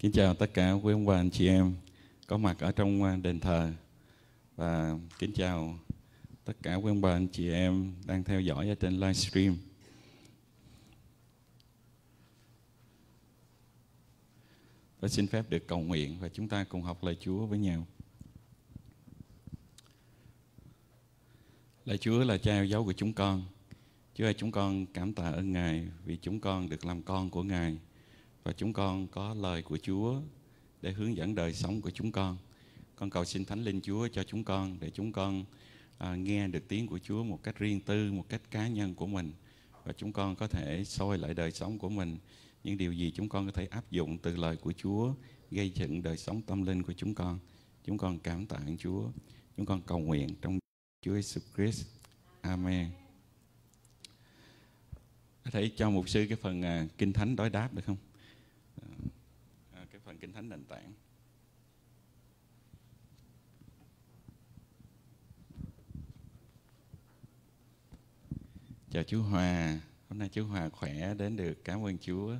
Kính chào tất cả quý ông bà anh chị em có mặt ở trong à, đền thờ và kính chào tất cả quý ông bà anh chị em đang theo dõi ở trên livestream. Tôi xin phép được cầu nguyện và chúng ta cùng học lời Chúa với nhau. Lạy Chúa là cha dấu của chúng con. Chúa ơi, chúng con cảm tạ ơn Ngài vì chúng con được làm con của Ngài và chúng con có lời của Chúa để hướng dẫn đời sống của chúng con. Con cầu xin Thánh Linh Chúa cho chúng con để chúng con à, nghe được tiếng của Chúa một cách riêng tư, một cách cá nhân của mình và chúng con có thể soi lại đời sống của mình những điều gì chúng con có thể áp dụng từ lời của Chúa gây dựng đời sống tâm linh của chúng con. Chúng con cảm tạ Chúa. Chúng con cầu nguyện trong Chúa Jesus Christ. Amen. Có thể cho mục sư cái phần à, kinh thánh đối đáp được không? nền kinh thánh nền tảng chào chú Hòa hôm nay chú Hòa khỏe đến được cảm ơn Chúa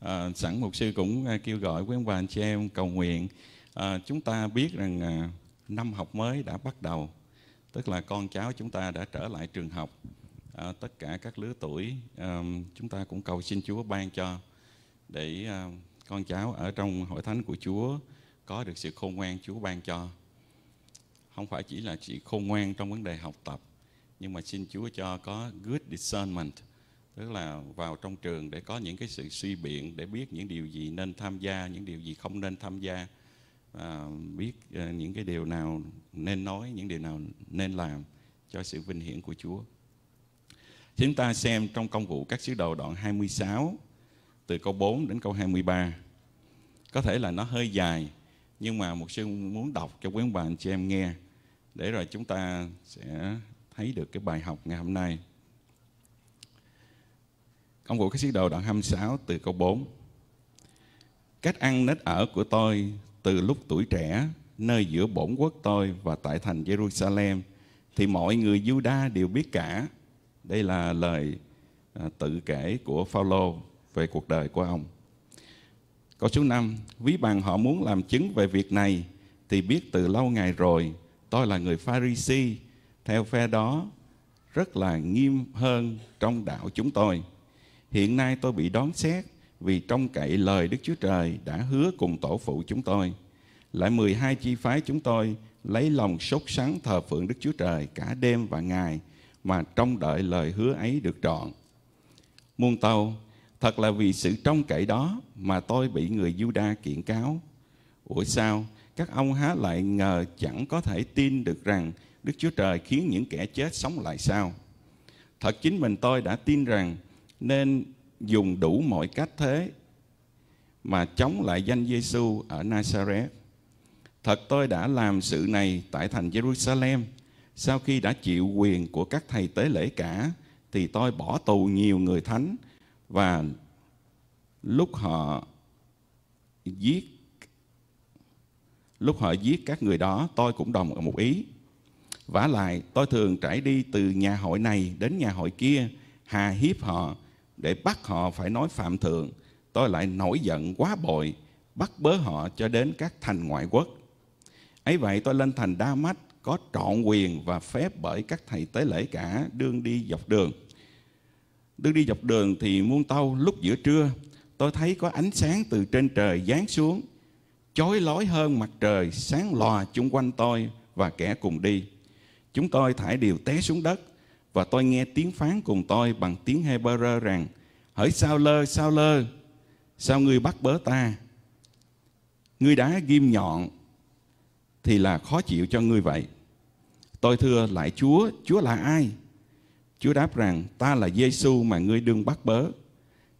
à, sẵn mục sư cũng à, kêu gọi quý ông bà anh chị em cầu nguyện à, chúng ta biết rằng à, năm học mới đã bắt đầu tức là con cháu chúng ta đã trở lại trường học à, tất cả các lứa tuổi à, chúng ta cũng cầu xin Chúa ban cho để à, con cháu ở trong hội thánh của Chúa có được sự khôn ngoan Chúa ban cho. Không phải chỉ là chỉ khôn ngoan trong vấn đề học tập, nhưng mà xin Chúa cho có good discernment, tức là vào trong trường để có những cái sự suy biện để biết những điều gì nên tham gia, những điều gì không nên tham gia, à, biết à, những cái điều nào nên nói, những điều nào nên làm cho sự vinh hiển của Chúa. Chúng ta xem trong công vụ các sứ đồ đoạn 26 từ câu 4 đến câu 23. Có thể là nó hơi dài nhưng mà một sư muốn đọc cho quý ông bà anh chị em nghe để rồi chúng ta sẽ thấy được cái bài học ngày hôm nay. Công vụ các sứ đồ đoạn 26 từ câu 4. Cách ăn nết ở của tôi từ lúc tuổi trẻ nơi giữa bổn quốc tôi và tại thành Jerusalem thì mọi người Juda đều biết cả. Đây là lời à, tự kể của Phaolô về cuộc đời của ông. Câu số 5, ví bằng họ muốn làm chứng về việc này thì biết từ lâu ngày rồi tôi là người Pharisee theo phe đó rất là nghiêm hơn trong đạo chúng tôi. Hiện nay tôi bị đón xét vì trong cậy lời Đức Chúa Trời đã hứa cùng tổ phụ chúng tôi. Lại 12 chi phái chúng tôi lấy lòng sốt sắng thờ phượng Đức Chúa Trời cả đêm và ngày mà trong đợi lời hứa ấy được trọn. Muôn tàu Thật là vì sự trong cậy đó mà tôi bị người Juda kiện cáo. Ủa sao, các ông há lại ngờ chẳng có thể tin được rằng Đức Chúa Trời khiến những kẻ chết sống lại sao? Thật chính mình tôi đã tin rằng nên dùng đủ mọi cách thế mà chống lại danh Giêsu ở Nazareth. Thật tôi đã làm sự này tại thành Jerusalem. Sau khi đã chịu quyền của các thầy tế lễ cả, thì tôi bỏ tù nhiều người thánh và lúc họ giết lúc họ giết các người đó tôi cũng đồng một ý vả lại tôi thường trải đi từ nhà hội này đến nhà hội kia hà hiếp họ để bắt họ phải nói phạm thượng tôi lại nổi giận quá bội bắt bớ họ cho đến các thành ngoại quốc ấy vậy tôi lên thành đa mách có trọn quyền và phép bởi các thầy tế lễ cả đương đi dọc đường Tôi đi dọc đường thì muôn tâu lúc giữa trưa Tôi thấy có ánh sáng từ trên trời giáng xuống Chói lói hơn mặt trời sáng lòa chung quanh tôi và kẻ cùng đi Chúng tôi thải đều té xuống đất Và tôi nghe tiếng phán cùng tôi bằng tiếng Hebrew rằng Hỡi sao lơ, sao lơ, sao ngươi bắt bớ ta Ngươi đã ghim nhọn thì là khó chịu cho ngươi vậy Tôi thưa lại Chúa, Chúa là ai? Chúa đáp rằng, ta là Giêsu mà ngươi đương bắt bớ.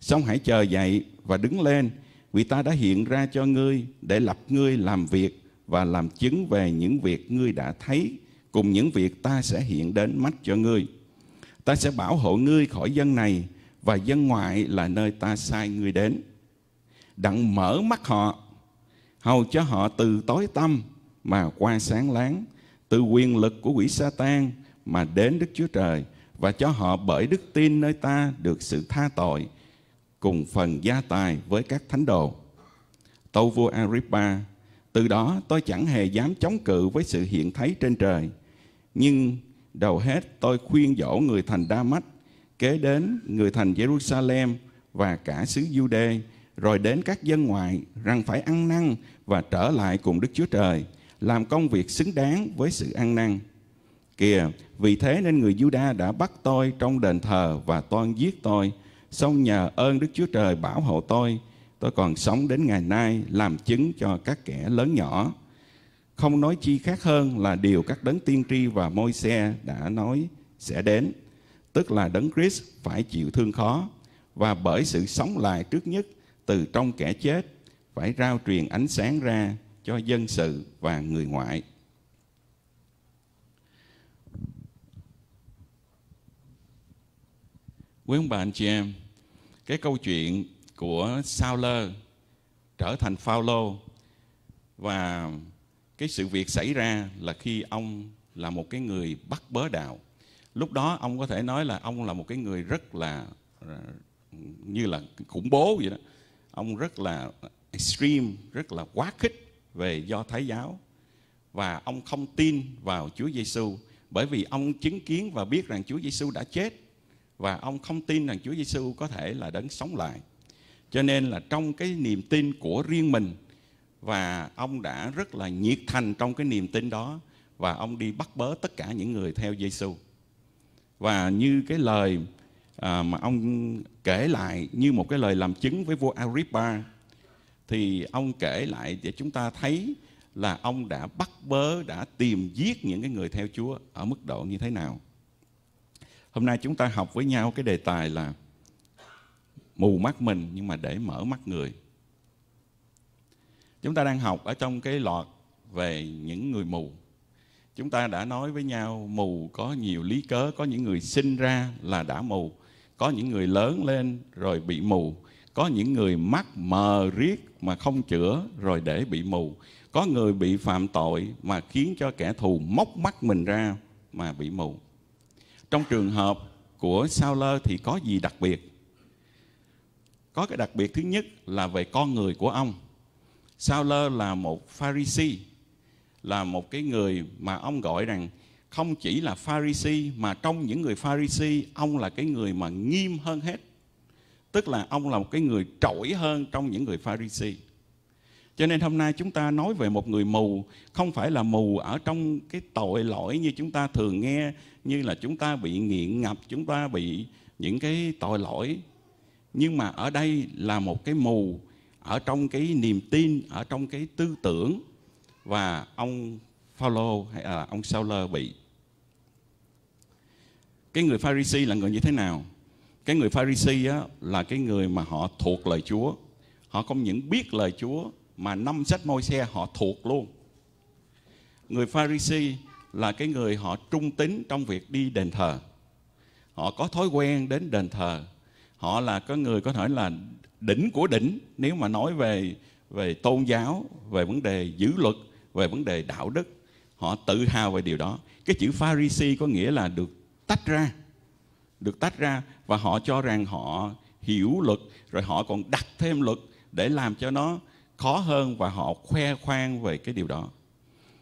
Xong hãy chờ dậy và đứng lên, vì ta đã hiện ra cho ngươi để lập ngươi làm việc và làm chứng về những việc ngươi đã thấy cùng những việc ta sẽ hiện đến mắt cho ngươi. Ta sẽ bảo hộ ngươi khỏi dân này và dân ngoại là nơi ta sai ngươi đến. Đặng mở mắt họ, hầu cho họ từ tối tâm mà qua sáng láng, từ quyền lực của quỷ Satan mà đến Đức Chúa Trời và cho họ bởi đức tin nơi ta được sự tha tội cùng phần gia tài với các thánh đồ. Tâu vua Agrippa, từ đó tôi chẳng hề dám chống cự với sự hiện thấy trên trời. Nhưng đầu hết tôi khuyên dỗ người thành Đa Mách, kế đến người thành Jerusalem và cả xứ Jude, rồi đến các dân ngoại rằng phải ăn năn và trở lại cùng Đức Chúa Trời, làm công việc xứng đáng với sự ăn năn. Kìa, vì thế nên người Juda đã bắt tôi trong đền thờ và toan giết tôi. Xong nhờ ơn Đức Chúa Trời bảo hộ tôi, tôi còn sống đến ngày nay làm chứng cho các kẻ lớn nhỏ. Không nói chi khác hơn là điều các đấng tiên tri và môi xe đã nói sẽ đến. Tức là đấng Christ phải chịu thương khó và bởi sự sống lại trước nhất từ trong kẻ chết phải rao truyền ánh sáng ra cho dân sự và người ngoại Quý ông bà anh chị em, cái câu chuyện của Sao Lơ trở thành Phao Lô và cái sự việc xảy ra là khi ông là một cái người bắt bớ đạo. Lúc đó ông có thể nói là ông là một cái người rất là ờ, như là khủng bố vậy đó. Ông rất là extreme, rất là quá khích về do Thái giáo và ông không tin vào Chúa Giêsu bởi vì ông chứng kiến và biết rằng Chúa Giêsu đã chết và ông không tin rằng Chúa Giêsu có thể là đấng sống lại. Cho nên là trong cái niềm tin của riêng mình và ông đã rất là nhiệt thành trong cái niềm tin đó và ông đi bắt bớ tất cả những người theo Giêsu. Và như cái lời à, mà ông kể lại như một cái lời làm chứng với vua Agrippa thì ông kể lại để chúng ta thấy là ông đã bắt bớ đã tìm giết những cái người theo Chúa ở mức độ như thế nào. Hôm nay chúng ta học với nhau cái đề tài là mù mắt mình nhưng mà để mở mắt người. Chúng ta đang học ở trong cái loạt về những người mù. Chúng ta đã nói với nhau mù có nhiều lý cớ, có những người sinh ra là đã mù, có những người lớn lên rồi bị mù, có những người mắt mờ riết mà không chữa rồi để bị mù, có người bị phạm tội mà khiến cho kẻ thù móc mắt mình ra mà bị mù trong trường hợp của sao lơ thì có gì đặc biệt? Có cái đặc biệt thứ nhất là về con người của ông. Sao lơ là một Pharisee, là một cái người mà ông gọi rằng không chỉ là Pharisee mà trong những người Pharisee ông là cái người mà nghiêm hơn hết. Tức là ông là một cái người trỗi hơn trong những người Pharisee. Cho nên hôm nay chúng ta nói về một người mù không phải là mù ở trong cái tội lỗi như chúng ta thường nghe như là chúng ta bị nghiện ngập chúng ta bị những cái tội lỗi nhưng mà ở đây là một cái mù ở trong cái niềm tin ở trong cái tư tưởng và ông Phaolô hay là ông Sauler bị cái người Pharisee là người như thế nào cái người Pharisee á, là cái người mà họ thuộc lời Chúa họ không những biết lời Chúa mà năm sách môi xe họ thuộc luôn người Pharisee là cái người họ trung tín trong việc đi đền thờ họ có thói quen đến đền thờ họ là có người có thể là đỉnh của đỉnh nếu mà nói về về tôn giáo về vấn đề giữ luật về vấn đề đạo đức họ tự hào về điều đó cái chữ pharisee có nghĩa là được tách ra được tách ra và họ cho rằng họ hiểu luật rồi họ còn đặt thêm luật để làm cho nó khó hơn và họ khoe khoang về cái điều đó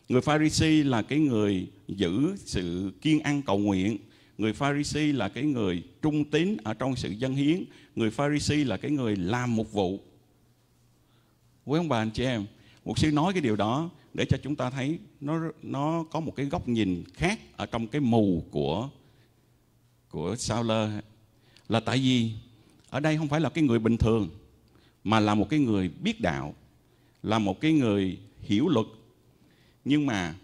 Người Pharisee là cái người giữ sự kiên ăn cầu nguyện. Người Pharisee là cái người trung tín ở trong sự dân hiến. Người Pharisee là cái người làm một vụ. Quý ông bà anh chị em, mục sư nói cái điều đó để cho chúng ta thấy nó nó có một cái góc nhìn khác ở trong cái mù của của Sao Lơ là tại vì ở đây không phải là cái người bình thường mà là một cái người biết đạo, là một cái người hiểu luật, nhưng mà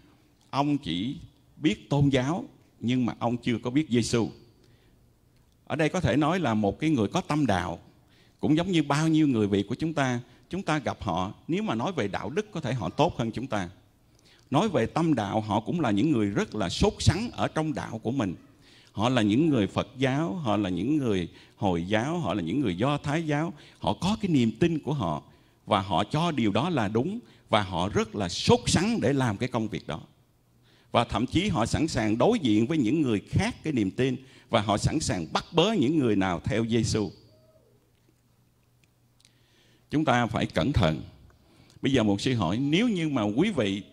ông chỉ biết tôn giáo nhưng mà ông chưa có biết Giêsu. Ở đây có thể nói là một cái người có tâm đạo, cũng giống như bao nhiêu người Việt của chúng ta, chúng ta gặp họ, nếu mà nói về đạo đức có thể họ tốt hơn chúng ta. Nói về tâm đạo họ cũng là những người rất là sốt sắng ở trong đạo của mình. Họ là những người Phật giáo, họ là những người Hồi giáo, họ là những người Do Thái giáo, họ có cái niềm tin của họ và họ cho điều đó là đúng và họ rất là sốt sắng để làm cái công việc đó và thậm chí họ sẵn sàng đối diện với những người khác cái niềm tin và họ sẵn sàng bắt bớ những người nào theo Giêsu. Chúng ta phải cẩn thận. Bây giờ một sư hỏi nếu như mà quý vị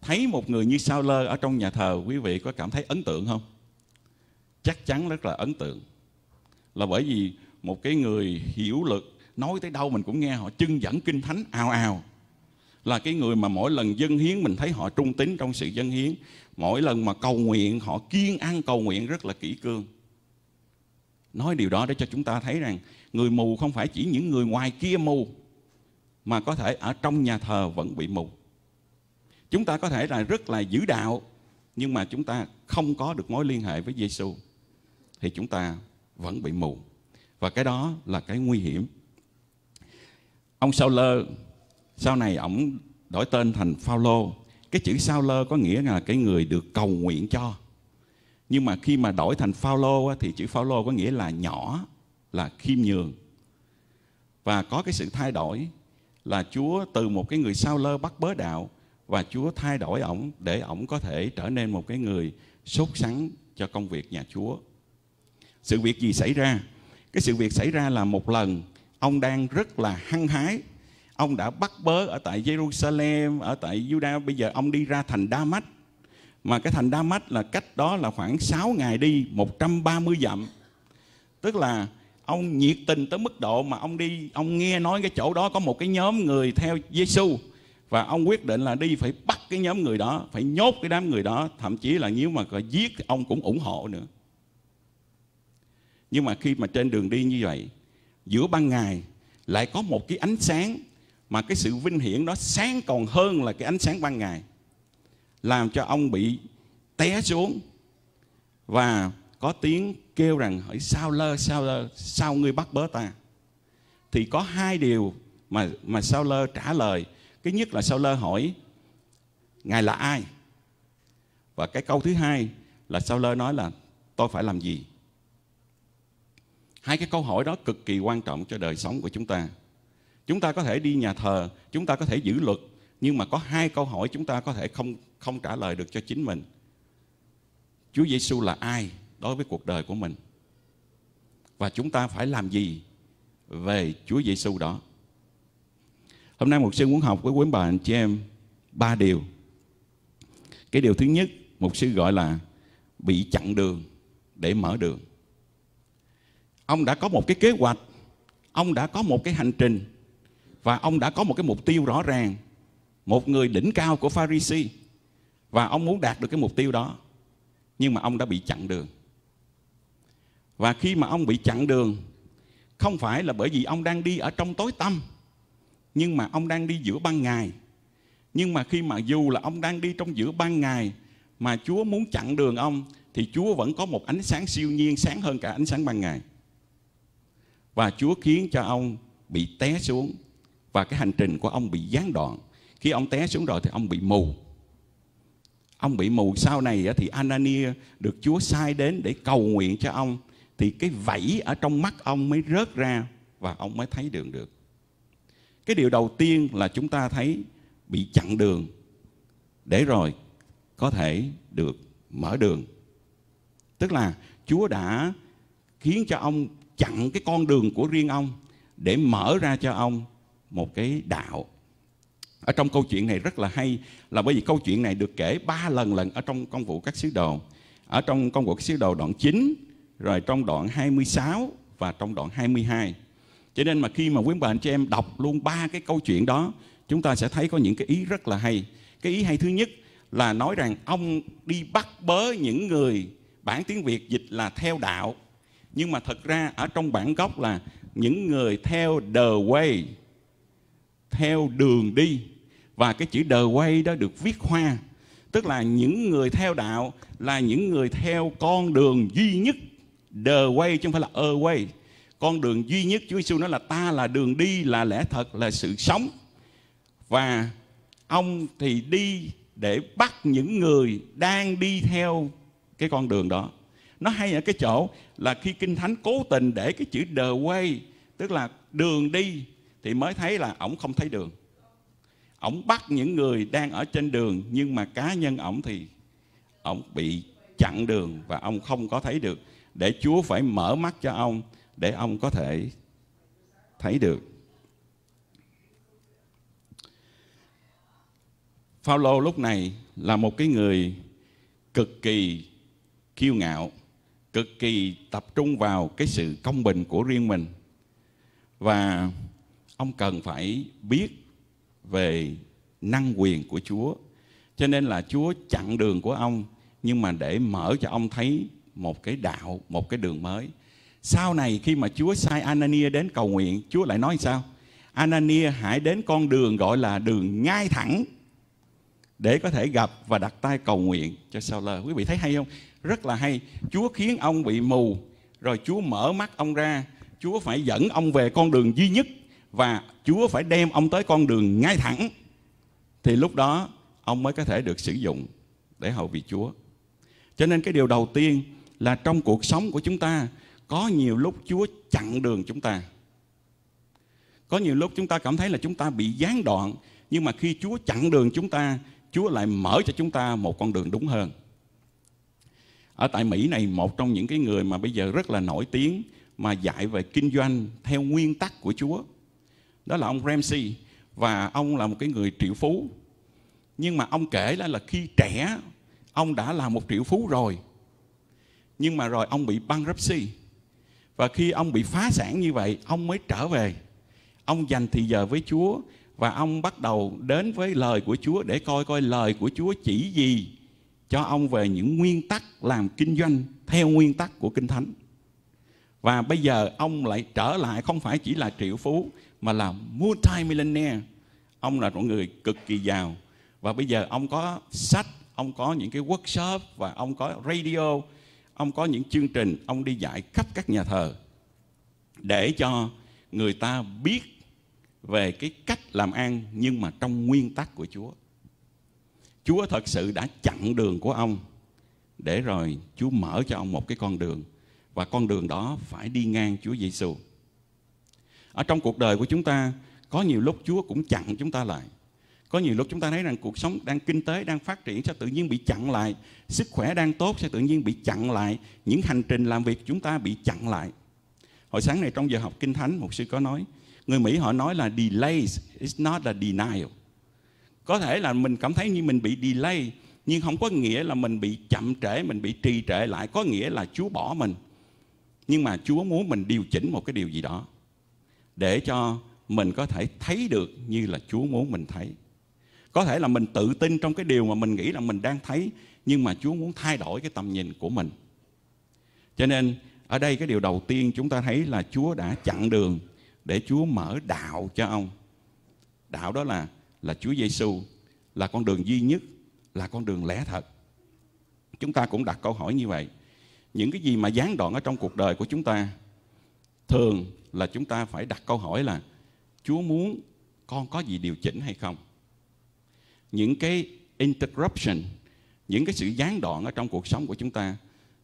thấy một người như Sao Lơ ở trong nhà thờ, quý vị có cảm thấy ấn tượng không? Chắc chắn rất là ấn tượng. Là bởi vì một cái người hiểu lực nói tới đâu mình cũng nghe họ chưng dẫn kinh thánh ào ào là cái người mà mỗi lần dân hiến mình thấy họ trung tín trong sự dân hiến mỗi lần mà cầu nguyện họ kiên ăn cầu nguyện rất là kỹ cương nói điều đó để cho chúng ta thấy rằng người mù không phải chỉ những người ngoài kia mù mà có thể ở trong nhà thờ vẫn bị mù chúng ta có thể là rất là giữ đạo nhưng mà chúng ta không có được mối liên hệ với Giêsu thì chúng ta vẫn bị mù và cái đó là cái nguy hiểm ông sao lơ sau này ổng đổi tên thành Phaolô cái chữ sao lơ có nghĩa là cái người được cầu nguyện cho nhưng mà khi mà đổi thành Phaolô thì chữ Phaolô có nghĩa là nhỏ là khiêm nhường và có cái sự thay đổi là Chúa từ một cái người sao lơ bắt bớ đạo và Chúa thay đổi ổng để ổng có thể trở nên một cái người sốt sắng cho công việc nhà Chúa. Sự việc gì xảy ra? Cái sự việc xảy ra là một lần ông đang rất là hăng hái ông đã bắt bớ ở tại Jerusalem, ở tại Judah, bây giờ ông đi ra thành Đa-mách. Mà cái thành Đa-mách là cách đó là khoảng 6 ngày đi 130 dặm. Tức là ông nhiệt tình tới mức độ mà ông đi, ông nghe nói cái chỗ đó có một cái nhóm người theo Giêsu và ông quyết định là đi phải bắt cái nhóm người đó, phải nhốt cái đám người đó, thậm chí là nếu mà có giết thì ông cũng ủng hộ nữa. Nhưng mà khi mà trên đường đi như vậy, giữa ban ngày lại có một cái ánh sáng mà cái sự vinh hiển đó sáng còn hơn là cái ánh sáng ban ngày làm cho ông bị té xuống và có tiếng kêu rằng hỡi sao lơ sao lơ sao ngươi bắt bớ ta thì có hai điều mà mà sao lơ trả lời cái nhất là sao lơ hỏi ngài là ai và cái câu thứ hai là sao lơ nói là tôi phải làm gì hai cái câu hỏi đó cực kỳ quan trọng cho đời sống của chúng ta Chúng ta có thể đi nhà thờ, chúng ta có thể giữ luật, nhưng mà có hai câu hỏi chúng ta có thể không không trả lời được cho chính mình. Chúa Giêsu là ai đối với cuộc đời của mình? Và chúng ta phải làm gì về Chúa Giêsu đó? Hôm nay một sư muốn học với quý bà anh chị em ba điều. Cái điều thứ nhất, một sư gọi là bị chặn đường để mở đường. Ông đã có một cái kế hoạch, ông đã có một cái hành trình và ông đã có một cái mục tiêu rõ ràng, một người đỉnh cao của Pharisee và ông muốn đạt được cái mục tiêu đó. Nhưng mà ông đã bị chặn đường. Và khi mà ông bị chặn đường không phải là bởi vì ông đang đi ở trong tối tăm nhưng mà ông đang đi giữa ban ngày. Nhưng mà khi mà dù là ông đang đi trong giữa ban ngày mà Chúa muốn chặn đường ông thì Chúa vẫn có một ánh sáng siêu nhiên sáng hơn cả ánh sáng ban ngày. Và Chúa khiến cho ông bị té xuống và cái hành trình của ông bị gián đoạn khi ông té xuống rồi thì ông bị mù ông bị mù sau này thì Anania được Chúa sai đến để cầu nguyện cho ông thì cái vẫy ở trong mắt ông mới rớt ra và ông mới thấy đường được cái điều đầu tiên là chúng ta thấy bị chặn đường để rồi có thể được mở đường tức là Chúa đã khiến cho ông chặn cái con đường của riêng ông để mở ra cho ông một cái đạo ở trong câu chuyện này rất là hay là bởi vì câu chuyện này được kể ba lần lần ở trong công vụ các sứ đồ ở trong công vụ các sứ đồ đoạn 9 rồi trong đoạn 26 và trong đoạn 22 cho nên mà khi mà quý bà anh chị em đọc luôn ba cái câu chuyện đó chúng ta sẽ thấy có những cái ý rất là hay cái ý hay thứ nhất là nói rằng ông đi bắt bớ những người bản tiếng Việt dịch là theo đạo nhưng mà thật ra ở trong bản gốc là những người theo the way theo đường đi và cái chữ đờ quay đó được viết hoa tức là những người theo đạo là những người theo con đường duy nhất đờ quay chứ không phải là ơ quay. con đường duy nhất Chúa Giêsu nói là ta là đường đi là lẽ thật là sự sống và ông thì đi để bắt những người đang đi theo cái con đường đó nó hay ở cái chỗ là khi kinh thánh cố tình để cái chữ the way tức là đường đi thì mới thấy là ổng không thấy đường ổng bắt những người đang ở trên đường nhưng mà cá nhân ổng thì ổng bị chặn đường và ông không có thấy được để Chúa phải mở mắt cho ông để ông có thể thấy được. Phaolô lúc này là một cái người cực kỳ kiêu ngạo, cực kỳ tập trung vào cái sự công bình của riêng mình và ông cần phải biết về năng quyền của Chúa. Cho nên là Chúa chặn đường của ông nhưng mà để mở cho ông thấy một cái đạo, một cái đường mới. Sau này khi mà Chúa sai Anania đến cầu nguyện, Chúa lại nói sao? Anania hãy đến con đường gọi là đường ngay thẳng để có thể gặp và đặt tay cầu nguyện cho sao lời, Quý vị thấy hay không? Rất là hay. Chúa khiến ông bị mù, rồi Chúa mở mắt ông ra. Chúa phải dẫn ông về con đường duy nhất và Chúa phải đem ông tới con đường ngay thẳng thì lúc đó ông mới có thể được sử dụng để hầu vị Chúa. Cho nên cái điều đầu tiên là trong cuộc sống của chúng ta có nhiều lúc Chúa chặn đường chúng ta. Có nhiều lúc chúng ta cảm thấy là chúng ta bị gián đoạn nhưng mà khi Chúa chặn đường chúng ta, Chúa lại mở cho chúng ta một con đường đúng hơn. Ở tại Mỹ này một trong những cái người mà bây giờ rất là nổi tiếng mà dạy về kinh doanh theo nguyên tắc của Chúa đó là ông Ramsey và ông là một cái người triệu phú nhưng mà ông kể là, là khi trẻ ông đã là một triệu phú rồi nhưng mà rồi ông bị bankruptcy và khi ông bị phá sản như vậy ông mới trở về ông dành thì giờ với Chúa và ông bắt đầu đến với lời của Chúa để coi coi lời của Chúa chỉ gì cho ông về những nguyên tắc làm kinh doanh theo nguyên tắc của Kinh Thánh. Và bây giờ ông lại trở lại không phải chỉ là triệu phú mà là multi-millionaire. Ông là một người cực kỳ giàu. Và bây giờ ông có sách, ông có những cái workshop và ông có radio, ông có những chương trình, ông đi dạy khắp các nhà thờ để cho người ta biết về cái cách làm ăn nhưng mà trong nguyên tắc của Chúa. Chúa thật sự đã chặn đường của ông để rồi Chúa mở cho ông một cái con đường và con đường đó phải đi ngang Chúa Giêsu. Ở trong cuộc đời của chúng ta, có nhiều lúc Chúa cũng chặn chúng ta lại. Có nhiều lúc chúng ta thấy rằng cuộc sống đang kinh tế đang phát triển sẽ tự nhiên bị chặn lại, sức khỏe đang tốt sẽ tự nhiên bị chặn lại, những hành trình làm việc chúng ta bị chặn lại. Hồi sáng này trong giờ học kinh thánh, một sư có nói, người Mỹ họ nói là delay is not a denial. Có thể là mình cảm thấy như mình bị delay nhưng không có nghĩa là mình bị chậm trễ, mình bị trì trệ lại, có nghĩa là Chúa bỏ mình nhưng mà Chúa muốn mình điều chỉnh một cái điều gì đó để cho mình có thể thấy được như là Chúa muốn mình thấy. Có thể là mình tự tin trong cái điều mà mình nghĩ là mình đang thấy nhưng mà Chúa muốn thay đổi cái tầm nhìn của mình. Cho nên ở đây cái điều đầu tiên chúng ta thấy là Chúa đã chặn đường để Chúa mở đạo cho ông. Đạo đó là là Chúa Giêsu là con đường duy nhất, là con đường lẽ thật. Chúng ta cũng đặt câu hỏi như vậy những cái gì mà gián đoạn ở trong cuộc đời của chúng ta thường là chúng ta phải đặt câu hỏi là Chúa muốn con có gì điều chỉnh hay không? Những cái interruption, những cái sự gián đoạn ở trong cuộc sống của chúng ta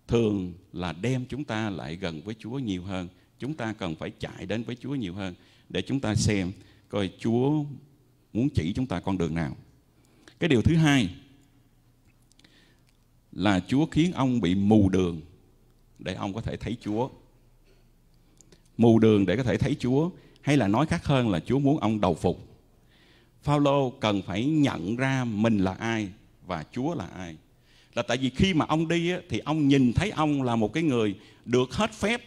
thường là đem chúng ta lại gần với Chúa nhiều hơn. Chúng ta cần phải chạy đến với Chúa nhiều hơn để chúng ta xem coi Chúa muốn chỉ chúng ta con đường nào. Cái điều thứ hai là Chúa khiến ông bị mù đường để ông có thể thấy Chúa. Mù đường để có thể thấy Chúa hay là nói khác hơn là Chúa muốn ông đầu phục. Phaolô cần phải nhận ra mình là ai và Chúa là ai. Là tại vì khi mà ông đi thì ông nhìn thấy ông là một cái người được hết phép,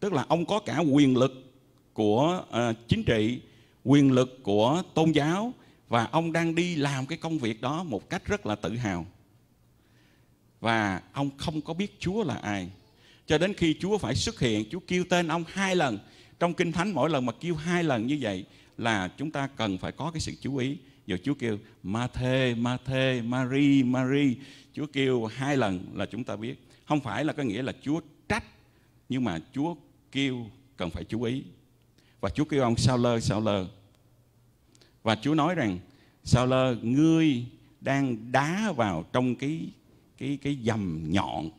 tức là ông có cả quyền lực của uh, chính trị, quyền lực của tôn giáo và ông đang đi làm cái công việc đó một cách rất là tự hào và ông không có biết Chúa là ai cho đến khi Chúa phải xuất hiện, Chúa kêu tên ông hai lần. Trong Kinh Thánh mỗi lần mà kêu hai lần như vậy là chúng ta cần phải có cái sự chú ý. Giờ Chúa kêu Ma-thê, Ma-thê, Mary, Mary. Chúa kêu hai lần là chúng ta biết. Không phải là có nghĩa là Chúa trách, nhưng mà Chúa kêu cần phải chú ý. Và Chúa kêu ông sao lơ, sao lơ. Và Chúa nói rằng, sao lơ, ngươi đang đá vào trong cái cái cái dầm nhọn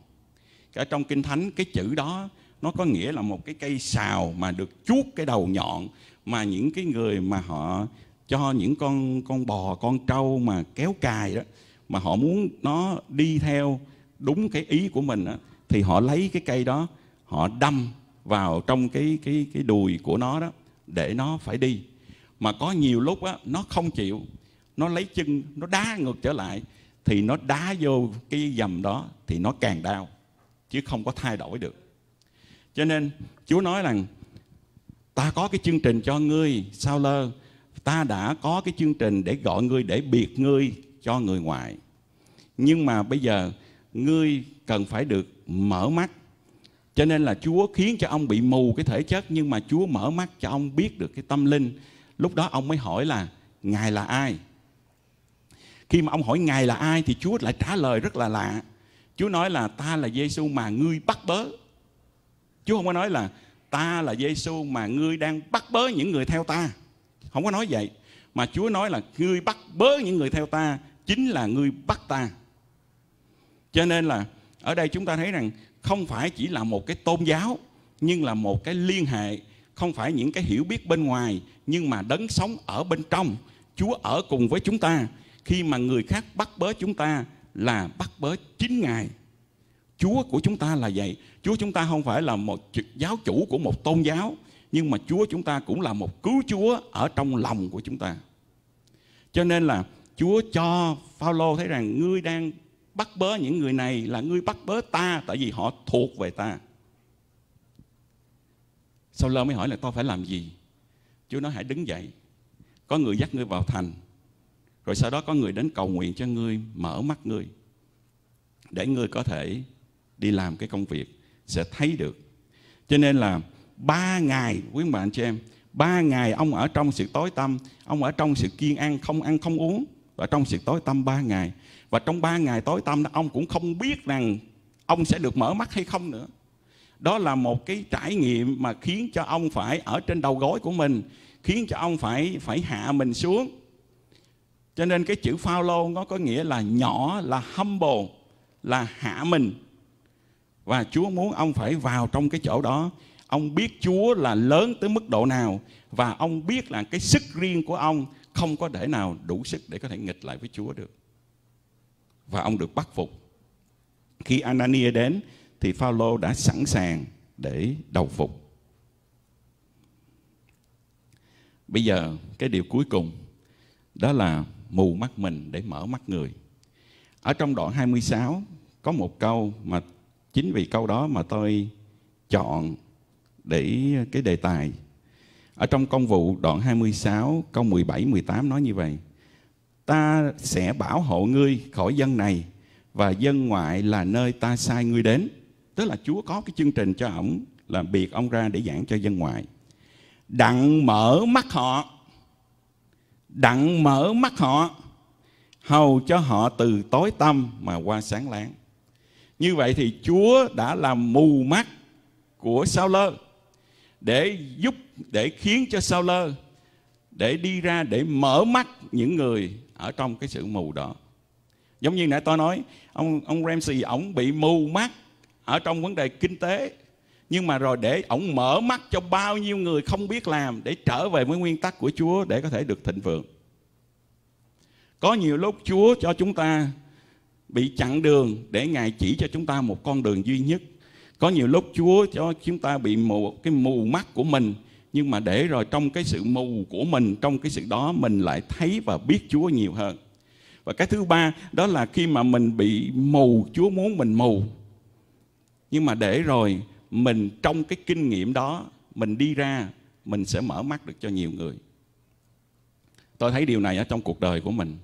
ở trong kinh thánh cái chữ đó nó có nghĩa là một cái cây xào mà được chuốt cái đầu nhọn mà những cái người mà họ cho những con con bò con trâu mà kéo cài đó mà họ muốn nó đi theo đúng cái ý của mình đó, thì họ lấy cái cây đó họ đâm vào trong cái cái cái đùi của nó đó để nó phải đi mà có nhiều lúc á nó không chịu nó lấy chân nó đá ngược trở lại thì nó đá vô cái dầm đó thì nó càng đau chứ không có thay đổi được. Cho nên Chúa nói rằng ta có cái chương trình cho ngươi sao lơ ta đã có cái chương trình để gọi ngươi để biệt ngươi cho người ngoài. nhưng mà bây giờ ngươi cần phải được mở mắt cho nên là chúa khiến cho ông bị mù cái thể chất nhưng mà chúa mở mắt cho ông biết được cái tâm linh lúc đó ông mới hỏi là ngài là ai khi mà ông hỏi ngài là ai thì chúa lại trả lời rất là lạ Chúa nói là ta là Giêsu mà ngươi bắt bớ. Chúa không có nói là ta là Giêsu mà ngươi đang bắt bớ những người theo ta. Không có nói vậy. Mà Chúa nói là ngươi bắt bớ những người theo ta chính là ngươi bắt ta. Cho nên là ở đây chúng ta thấy rằng không phải chỉ là một cái tôn giáo nhưng là một cái liên hệ, không phải những cái hiểu biết bên ngoài nhưng mà đấng sống ở bên trong. Chúa ở cùng với chúng ta. Khi mà người khác bắt bớ chúng ta là bắt bớ 9 ngày. Chúa của chúng ta là vậy. Chúa chúng ta không phải là một giáo chủ của một tôn giáo, nhưng mà Chúa chúng ta cũng là một cứu Chúa ở trong lòng của chúng ta. Cho nên là Chúa cho Phaolô thấy rằng ngươi đang bắt bớ những người này là ngươi bắt bớ ta tại vì họ thuộc về ta. Sau lâu mới hỏi là tôi phải làm gì? Chúa nói hãy đứng dậy. Có người dắt ngươi vào thành rồi sau đó có người đến cầu nguyện cho ngươi, mở mắt ngươi. Để ngươi có thể đi làm cái công việc, sẽ thấy được. Cho nên là ba ngày, quý bạn chị em, ba ngày ông ở trong sự tối tâm, ông ở trong sự kiên ăn, không ăn, không uống. Và trong sự tối tâm ba ngày. Và trong ba ngày tối tâm đó, ông cũng không biết rằng ông sẽ được mở mắt hay không nữa đó là một cái trải nghiệm mà khiến cho ông phải ở trên đầu gối của mình khiến cho ông phải phải hạ mình xuống cho nên cái chữ Phaolô nó có nghĩa là nhỏ là humble là hạ mình và Chúa muốn ông phải vào trong cái chỗ đó ông biết Chúa là lớn tới mức độ nào và ông biết là cái sức riêng của ông không có để nào đủ sức để có thể nghịch lại với Chúa được và ông được bắt phục khi Anania đến thì Phaolô đã sẵn sàng để đầu phục bây giờ cái điều cuối cùng đó là mù mắt mình để mở mắt người. Ở trong đoạn 26 có một câu mà chính vì câu đó mà tôi chọn để cái đề tài. Ở trong công vụ đoạn 26 câu 17 18 nói như vậy: Ta sẽ bảo hộ ngươi khỏi dân này và dân ngoại là nơi ta sai ngươi đến. Tức là Chúa có cái chương trình cho ổng là biệt ông ra để giảng cho dân ngoại. Đặng mở mắt họ đặng mở mắt họ hầu cho họ từ tối tâm mà qua sáng láng như vậy thì Chúa đã làm mù mắt của Sao Lơ để giúp để khiến cho Sao Lơ để đi ra để mở mắt những người ở trong cái sự mù đó. Giống như nãy tôi nói, ông ông Ramsey ổng bị mù mắt ở trong vấn đề kinh tế nhưng mà rồi để ổng mở mắt cho bao nhiêu người không biết làm để trở về với nguyên tắc của Chúa để có thể được thịnh vượng. Có nhiều lúc Chúa cho chúng ta bị chặn đường để Ngài chỉ cho chúng ta một con đường duy nhất. Có nhiều lúc Chúa cho chúng ta bị mù, cái mù mắt của mình nhưng mà để rồi trong cái sự mù của mình trong cái sự đó mình lại thấy và biết Chúa nhiều hơn. Và cái thứ ba đó là khi mà mình bị mù Chúa muốn mình mù. Nhưng mà để rồi mình trong cái kinh nghiệm đó mình đi ra mình sẽ mở mắt được cho nhiều người tôi thấy điều này ở trong cuộc đời của mình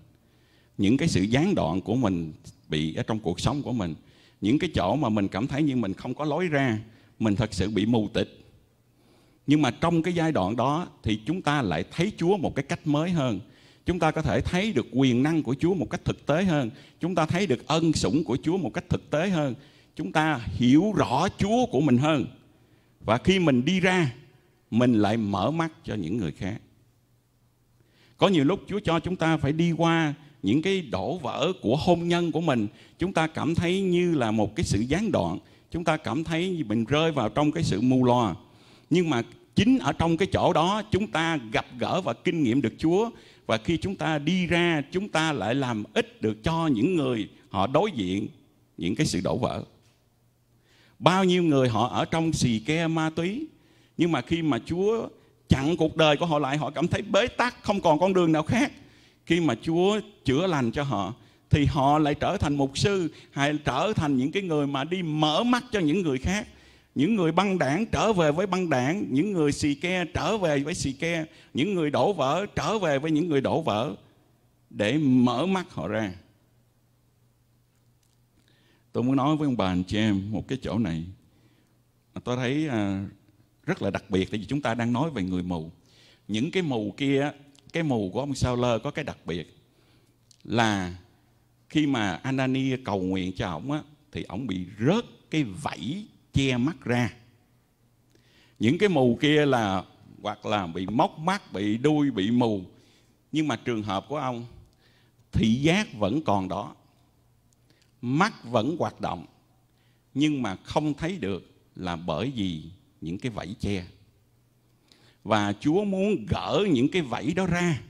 những cái sự gián đoạn của mình bị ở trong cuộc sống của mình những cái chỗ mà mình cảm thấy như mình không có lối ra mình thật sự bị mù tịt nhưng mà trong cái giai đoạn đó thì chúng ta lại thấy chúa một cái cách mới hơn chúng ta có thể thấy được quyền năng của chúa một cách thực tế hơn chúng ta thấy được ân sủng của chúa một cách thực tế hơn chúng ta hiểu rõ Chúa của mình hơn. Và khi mình đi ra, mình lại mở mắt cho những người khác. Có nhiều lúc Chúa cho chúng ta phải đi qua những cái đổ vỡ của hôn nhân của mình, chúng ta cảm thấy như là một cái sự gián đoạn, chúng ta cảm thấy như mình rơi vào trong cái sự mù loà. Nhưng mà chính ở trong cái chỗ đó chúng ta gặp gỡ và kinh nghiệm được Chúa và khi chúng ta đi ra chúng ta lại làm ích được cho những người họ đối diện những cái sự đổ vỡ. Bao nhiêu người họ ở trong xì ke ma túy Nhưng mà khi mà Chúa chặn cuộc đời của họ lại Họ cảm thấy bế tắc không còn con đường nào khác Khi mà Chúa chữa lành cho họ Thì họ lại trở thành mục sư Hay trở thành những cái người mà đi mở mắt cho những người khác những người băng đảng trở về với băng đảng những người xì ke trở về với xì ke những người đổ vỡ trở về với những người đổ vỡ để mở mắt họ ra tôi muốn nói với ông bà anh chị em một cái chỗ này tôi thấy à, rất là đặc biệt tại vì chúng ta đang nói về người mù những cái mù kia cái mù của ông sao lơ có cái đặc biệt là khi mà anani cầu nguyện cho ông á thì ông bị rớt cái vảy che mắt ra những cái mù kia là hoặc là bị móc mắt bị đuôi bị mù nhưng mà trường hợp của ông thị giác vẫn còn đó mắt vẫn hoạt động nhưng mà không thấy được là bởi vì những cái vẫy che và chúa muốn gỡ những cái vẫy đó ra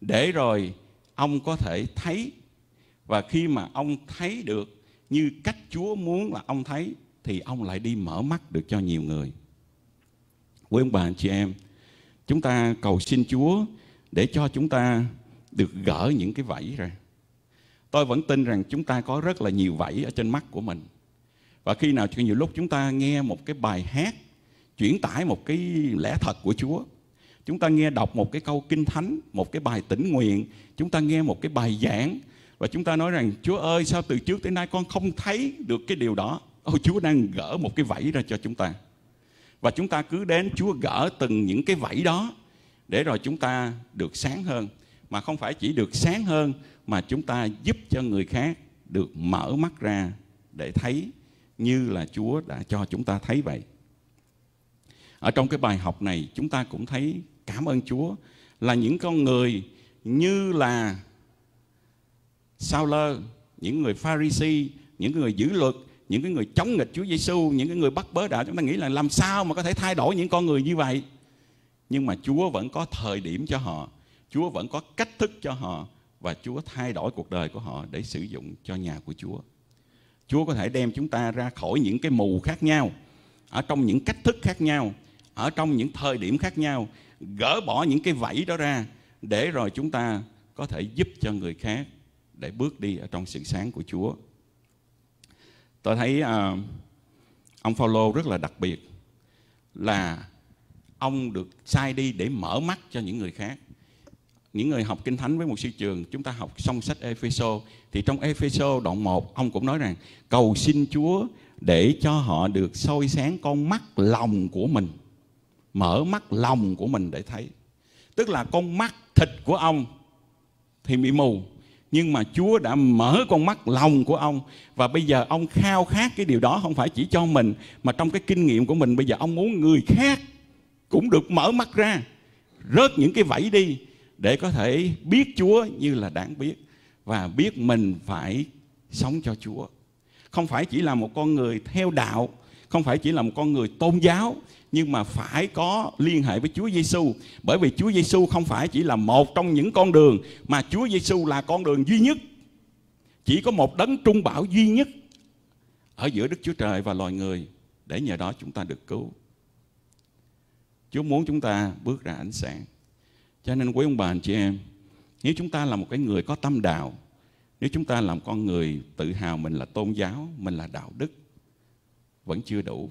để rồi ông có thể thấy và khi mà ông thấy được như cách chúa muốn là ông thấy thì ông lại đi mở mắt được cho nhiều người quý ông bà chị em chúng ta cầu xin chúa để cho chúng ta được gỡ những cái vẫy ra tôi vẫn tin rằng chúng ta có rất là nhiều vẫy ở trên mắt của mình và khi nào nhiều lúc chúng ta nghe một cái bài hát chuyển tải một cái lẽ thật của Chúa chúng ta nghe đọc một cái câu kinh thánh một cái bài tĩnh nguyện chúng ta nghe một cái bài giảng và chúng ta nói rằng Chúa ơi sao từ trước tới nay con không thấy được cái điều đó Ôi Chúa đang gỡ một cái vẫy ra cho chúng ta Và chúng ta cứ đến Chúa gỡ từng những cái vẫy đó Để rồi chúng ta được sáng hơn Mà không phải chỉ được sáng hơn mà chúng ta giúp cho người khác được mở mắt ra để thấy như là Chúa đã cho chúng ta thấy vậy. Ở trong cái bài học này chúng ta cũng thấy cảm ơn Chúa là những con người như là sao lơ, những người Pharisee, những người giữ luật, những cái người chống nghịch Chúa Giêsu, những cái người bắt bớ đạo chúng ta nghĩ là làm sao mà có thể thay đổi những con người như vậy? Nhưng mà Chúa vẫn có thời điểm cho họ, Chúa vẫn có cách thức cho họ và Chúa thay đổi cuộc đời của họ để sử dụng cho nhà của Chúa. Chúa có thể đem chúng ta ra khỏi những cái mù khác nhau, ở trong những cách thức khác nhau, ở trong những thời điểm khác nhau, gỡ bỏ những cái vẫy đó ra để rồi chúng ta có thể giúp cho người khác để bước đi ở trong sự sáng của Chúa. Tôi thấy uh, ông Phaolô rất là đặc biệt là ông được sai đi để mở mắt cho những người khác những người học kinh thánh với một sư trường chúng ta học xong sách Epheso thì trong Epheso đoạn 1 ông cũng nói rằng cầu xin Chúa để cho họ được soi sáng con mắt lòng của mình mở mắt lòng của mình để thấy tức là con mắt thịt của ông thì bị mù nhưng mà Chúa đã mở con mắt lòng của ông và bây giờ ông khao khát cái điều đó không phải chỉ cho mình mà trong cái kinh nghiệm của mình bây giờ ông muốn người khác cũng được mở mắt ra rớt những cái vẫy đi để có thể biết Chúa như là đáng biết và biết mình phải sống cho Chúa. Không phải chỉ là một con người theo đạo, không phải chỉ là một con người tôn giáo nhưng mà phải có liên hệ với Chúa Giêsu bởi vì Chúa Giêsu không phải chỉ là một trong những con đường mà Chúa Giêsu là con đường duy nhất. Chỉ có một đấng trung bảo duy nhất ở giữa Đức Chúa Trời và loài người để nhờ đó chúng ta được cứu. Chúa muốn chúng ta bước ra ánh sáng. Cho nên quý ông bà anh chị em, nếu chúng ta là một cái người có tâm đạo, nếu chúng ta làm con người tự hào mình là tôn giáo, mình là đạo đức, vẫn chưa đủ.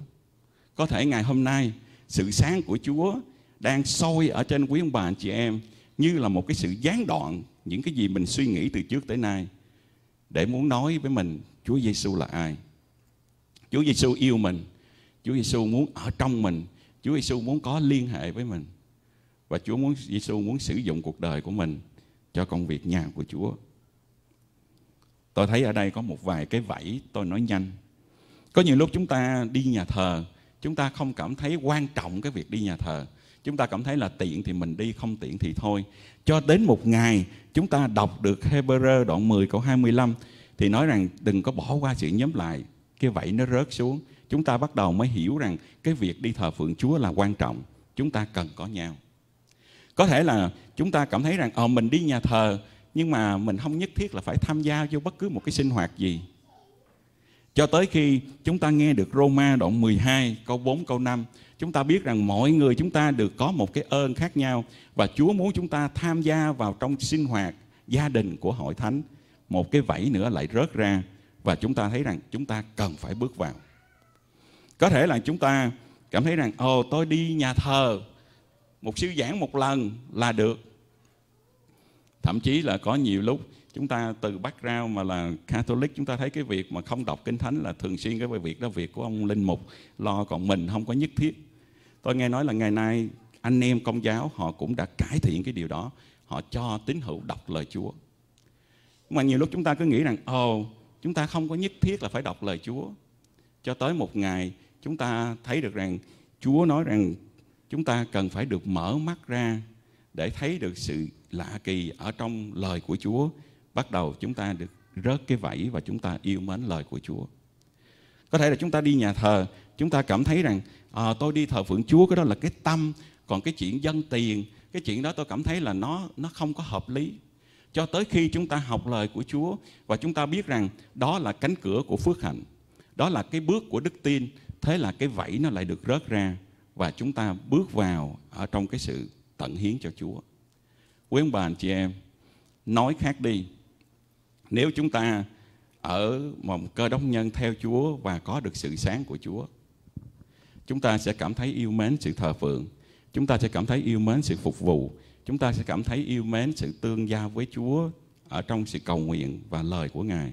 Có thể ngày hôm nay, sự sáng của Chúa đang sôi ở trên quý ông bà anh chị em như là một cái sự gián đoạn những cái gì mình suy nghĩ từ trước tới nay để muốn nói với mình Chúa Giêsu là ai. Chúa Giêsu yêu mình. Chúa Giêsu muốn ở trong mình. Chúa Giêsu muốn có liên hệ với mình và Chúa muốn Giêsu muốn sử dụng cuộc đời của mình cho công việc nhà của Chúa. Tôi thấy ở đây có một vài cái vẫy tôi nói nhanh. Có nhiều lúc chúng ta đi nhà thờ, chúng ta không cảm thấy quan trọng cái việc đi nhà thờ. Chúng ta cảm thấy là tiện thì mình đi, không tiện thì thôi. Cho đến một ngày chúng ta đọc được Hebrew đoạn 10 câu 25 thì nói rằng đừng có bỏ qua sự nhóm lại. Cái vẫy nó rớt xuống. Chúng ta bắt đầu mới hiểu rằng cái việc đi thờ phượng Chúa là quan trọng. Chúng ta cần có nhau có thể là chúng ta cảm thấy rằng ờ mình đi nhà thờ nhưng mà mình không nhất thiết là phải tham gia vô bất cứ một cái sinh hoạt gì cho tới khi chúng ta nghe được Roma đoạn 12 câu 4 câu 5 Chúng ta biết rằng mọi người chúng ta được có một cái ơn khác nhau Và Chúa muốn chúng ta tham gia vào trong sinh hoạt gia đình của hội thánh Một cái vẫy nữa lại rớt ra Và chúng ta thấy rằng chúng ta cần phải bước vào Có thể là chúng ta cảm thấy rằng Ồ ờ, tôi đi nhà thờ một siêu giảng một lần là được thậm chí là có nhiều lúc chúng ta từ background mà là Catholic chúng ta thấy cái việc mà không đọc kinh thánh là thường xuyên cái việc đó việc của ông linh mục lo còn mình không có nhất thiết tôi nghe nói là ngày nay anh em công giáo họ cũng đã cải thiện cái điều đó họ cho tín hữu đọc lời Chúa nhưng mà nhiều lúc chúng ta cứ nghĩ rằng ồ chúng ta không có nhất thiết là phải đọc lời Chúa cho tới một ngày chúng ta thấy được rằng Chúa nói rằng chúng ta cần phải được mở mắt ra để thấy được sự lạ kỳ ở trong lời của Chúa. Bắt đầu chúng ta được rớt cái vẫy và chúng ta yêu mến lời của Chúa. Có thể là chúng ta đi nhà thờ, chúng ta cảm thấy rằng à, tôi đi thờ phượng Chúa cái đó là cái tâm, còn cái chuyện dân tiền, cái chuyện đó tôi cảm thấy là nó nó không có hợp lý. Cho tới khi chúng ta học lời của Chúa và chúng ta biết rằng đó là cánh cửa của phước hạnh, đó là cái bước của đức tin, thế là cái vẫy nó lại được rớt ra và chúng ta bước vào ở trong cái sự tận hiến cho Chúa. Quý ông bà anh chị em, nói khác đi. Nếu chúng ta ở một cơ đốc nhân theo Chúa và có được sự sáng của Chúa, chúng ta sẽ cảm thấy yêu mến sự thờ phượng, chúng ta sẽ cảm thấy yêu mến sự phục vụ, chúng ta sẽ cảm thấy yêu mến sự tương giao với Chúa ở trong sự cầu nguyện và lời của Ngài.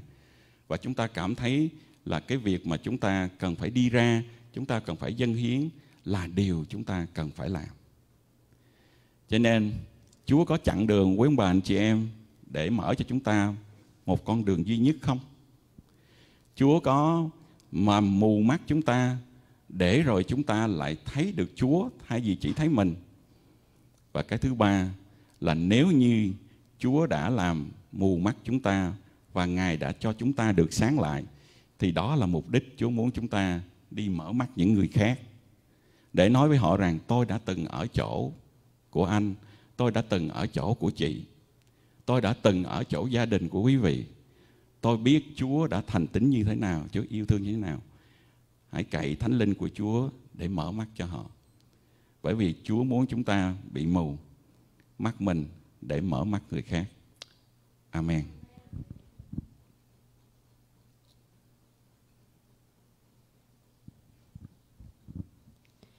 Và chúng ta cảm thấy là cái việc mà chúng ta cần phải đi ra, chúng ta cần phải dâng hiến, là điều chúng ta cần phải làm. Cho nên Chúa có chặn đường quý ông bà anh chị em để mở cho chúng ta một con đường duy nhất không? Chúa có mà mù mắt chúng ta để rồi chúng ta lại thấy được Chúa thay vì chỉ thấy mình. Và cái thứ ba là nếu như Chúa đã làm mù mắt chúng ta và Ngài đã cho chúng ta được sáng lại thì đó là mục đích Chúa muốn chúng ta đi mở mắt những người khác để nói với họ rằng tôi đã từng ở chỗ của anh, tôi đã từng ở chỗ của chị, tôi đã từng ở chỗ gia đình của quý vị. Tôi biết Chúa đã thành tín như thế nào, Chúa yêu thương như thế nào. Hãy cậy thánh linh của Chúa để mở mắt cho họ. Bởi vì Chúa muốn chúng ta bị mù, mắt mình để mở mắt người khác. Amen.